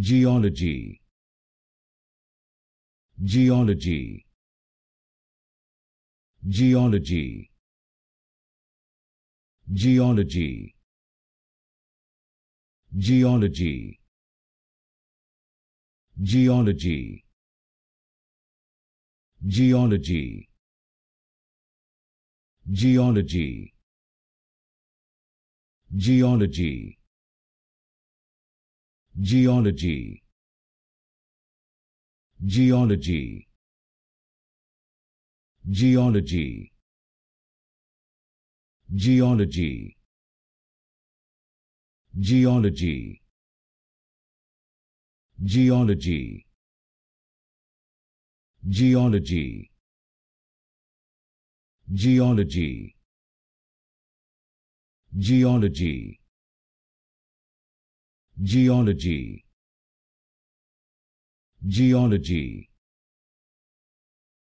Geology Geology Geology Geology Geology Geology Geology Geology Geology geology geology geology geology geology geology geology geology geology Geology Geology